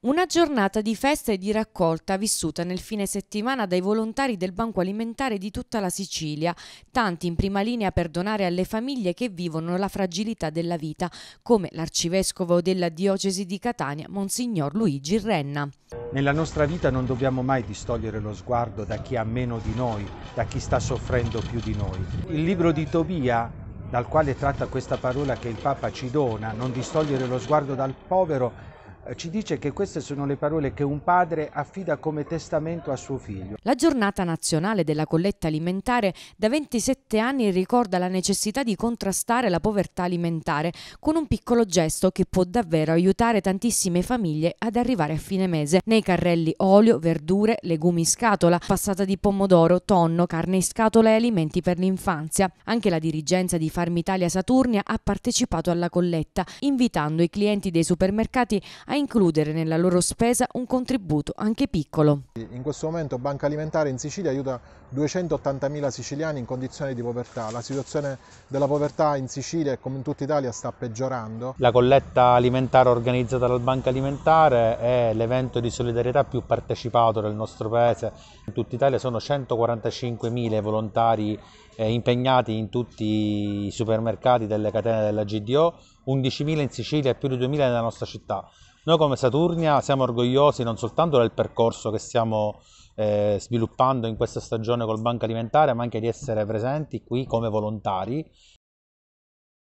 Una giornata di festa e di raccolta vissuta nel fine settimana dai volontari del Banco Alimentare di tutta la Sicilia, tanti in prima linea per donare alle famiglie che vivono la fragilità della vita, come l'arcivescovo della diocesi di Catania, Monsignor Luigi Renna. Nella nostra vita non dobbiamo mai distogliere lo sguardo da chi ha meno di noi, da chi sta soffrendo più di noi. Il libro di Tobia dal quale tratta questa parola che il Papa ci dona, non distogliere lo sguardo dal povero, eh, ci dice che queste sono le parole che un padre affida come testamento a suo figlio. La giornata nazionale della colletta alimentare da 27 anni ricorda la necessità di contrastare la povertà alimentare con un piccolo gesto che può davvero aiutare tantissime famiglie ad arrivare a fine mese. Nei carrelli olio, verdure, legumi in scatola, passata di pomodoro, tonno, carne in scatola e alimenti per l'infanzia. Anche la dirigenza di Farmitalia Saturnia ha partecipato alla colletta, invitando i clienti dei supermercati a includere nella loro spesa un contributo anche piccolo. In questo momento Banca Alimentare in Sicilia aiuta 280.000 siciliani in condizioni di povertà. La situazione della povertà in Sicilia e come in tutta Italia sta peggiorando. La colletta alimentare organizzata dalla Banca Alimentare è l'evento di solidarietà più partecipato del nostro paese. In tutta Italia sono 145.000 volontari eh, impegnati in tutti i supermercati delle catene della GDO, 11.000 in Sicilia e più di 2.000 nella nostra città. Noi come Saturnia siamo orgogliosi non soltanto del percorso che stiamo eh, sviluppando in questa stagione col Banco Alimentare, ma anche di essere presenti qui come volontari